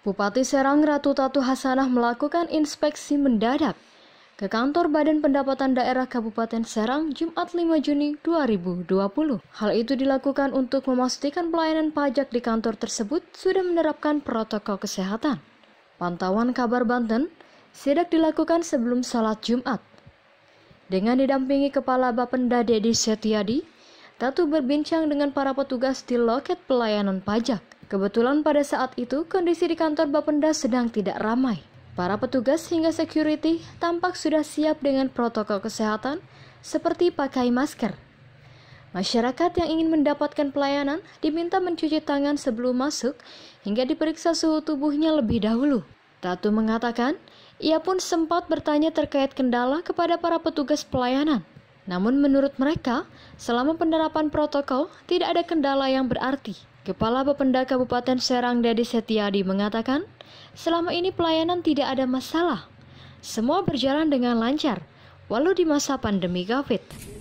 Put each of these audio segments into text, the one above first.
Bupati Serang Ratu Tatu Hasanah melakukan inspeksi mendadak ke kantor Badan Pendapatan Daerah Kabupaten Serang Jumat 5 Juni 2020. Hal itu dilakukan untuk memastikan pelayanan pajak di kantor tersebut sudah menerapkan protokol kesehatan. Pantauan kabar Banten sidak dilakukan sebelum salat Jumat. Dengan didampingi Kepala Bapenda Dedi Setiadi, Tatu berbincang dengan para petugas di loket pelayanan pajak. Kebetulan pada saat itu kondisi di kantor Bapenda sedang tidak ramai. Para petugas hingga security tampak sudah siap dengan protokol kesehatan seperti pakai masker. Masyarakat yang ingin mendapatkan pelayanan diminta mencuci tangan sebelum masuk hingga diperiksa suhu tubuhnya lebih dahulu. Tatu mengatakan, ia pun sempat bertanya terkait kendala kepada para petugas pelayanan. Namun menurut mereka, selama penerapan protokol tidak ada kendala yang berarti. Kepala Bapenda Kabupaten Serang Dedi Setiadi mengatakan, selama ini pelayanan tidak ada masalah. Semua berjalan dengan lancar, walau di masa pandemi COVID.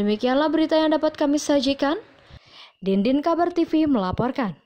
Demikianlah berita yang dapat kami sajikan. Dindin Kabar TV melaporkan.